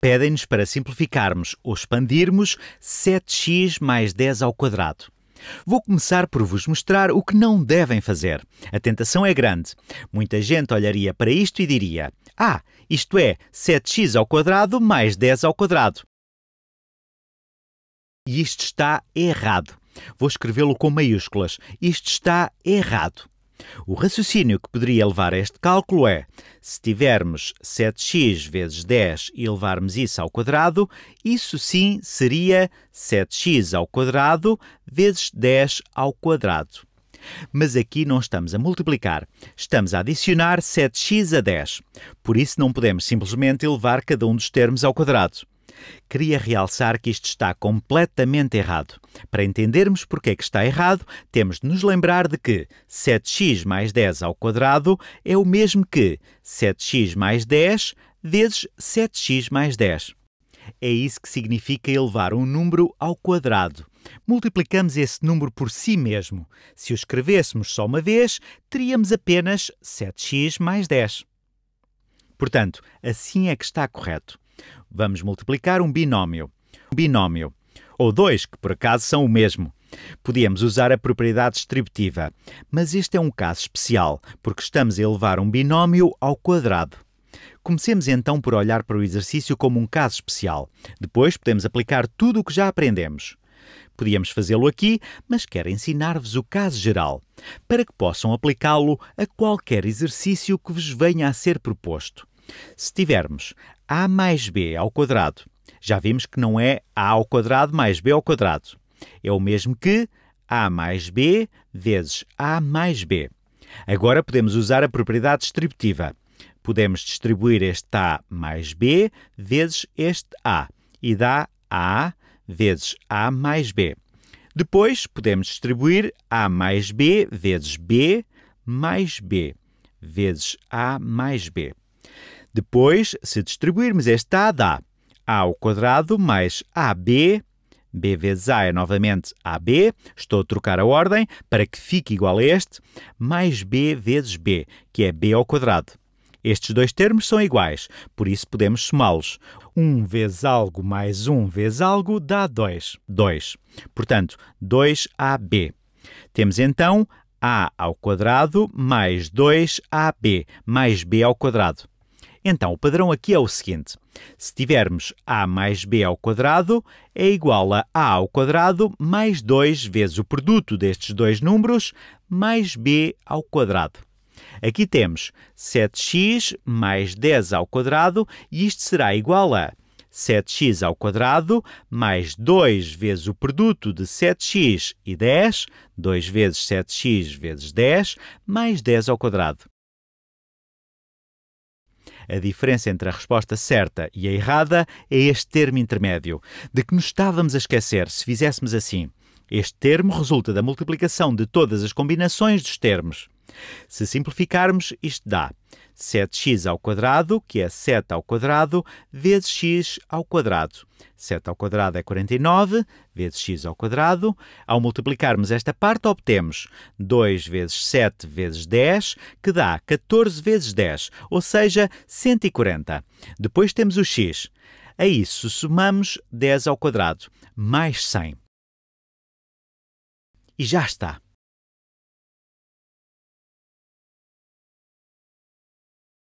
Pedem-nos para simplificarmos ou expandirmos 7x mais 10 ao quadrado. Vou começar por vos mostrar o que não devem fazer. A tentação é grande. Muita gente olharia para isto e diria: "Ah, isto é 7x ao quadrado mais 10 ao quadrado". E isto está errado. Vou escrevê-lo com maiúsculas. Isto está errado. O raciocínio que poderia levar a este cálculo é: se tivermos 7x vezes 10 e levarmos isso ao quadrado, isso sim seria 7x ao quadrado vezes 10 ao quadrado. Mas aqui não estamos a multiplicar, estamos a adicionar 7x a 10. Por isso não podemos simplesmente elevar cada um dos termos ao quadrado. Queria realçar que isto está completamente errado. Para entendermos porque é que está errado, temos de nos lembrar de que 7x mais 10 ao quadrado é o mesmo que 7x mais 10 vezes 7x mais 10. É isso que significa elevar um número ao quadrado. Multiplicamos esse número por si mesmo. Se o escrevêssemos só uma vez, teríamos apenas 7x mais 10. Portanto, assim é que está correto. Vamos multiplicar um binómio. Um binómio. Ou dois, que por acaso são o mesmo. Podíamos usar a propriedade distributiva, mas este é um caso especial, porque estamos a elevar um binómio ao quadrado. Comecemos então por olhar para o exercício como um caso especial. Depois podemos aplicar tudo o que já aprendemos. Podíamos fazê-lo aqui, mas quero ensinar-vos o caso geral, para que possam aplicá-lo a qualquer exercício que vos venha a ser proposto. Se tivermos a mais b ao quadrado, já vimos que não é a ao quadrado mais b ao quadrado. É o mesmo que a mais b vezes a mais b. Agora podemos usar a propriedade distributiva. Podemos distribuir este a mais b vezes este a e dá a vezes a mais b. Depois podemos distribuir a mais b vezes b mais b vezes a mais b. Depois, se distribuirmos este a dá a ao quadrado mais ab, b vezes a é novamente ab, estou a trocar a ordem para que fique igual a este, mais b vezes b, que é b ao quadrado. Estes dois termos são iguais, por isso podemos somá-los. 1 vezes algo mais 1 vezes algo dá 2. 2. Portanto, 2ab. Temos então a ao quadrado mais 2ab mais b ao quadrado. Então, o padrão aqui é o seguinte: se tivermos a mais b ao quadrado é igual a a ao quadrado mais 2 vezes o produto destes dois números mais b ao quadrado. Aqui temos 7x mais 10 ao quadrado e isto será igual a 7x ao quadrado mais 2 vezes o produto de 7x e 10, 2 vezes 7x vezes 10, mais 10 ao quadrado. A diferença entre a resposta certa e a errada é este termo intermédio, de que nos estávamos a esquecer se fizéssemos assim. Este termo resulta da multiplicação de todas as combinações dos termos. Se simplificarmos, isto dá 7x ao quadrado, que é 7 ao quadrado, vezes x ao quadrado. 7 ao quadrado é 49, vezes x ao quadrado. Ao multiplicarmos esta parte, obtemos 2 vezes 7 vezes 10, que dá 14 vezes 10, ou seja, 140. Depois temos o x. A isso somamos 10 ao quadrado, mais 100. E já está.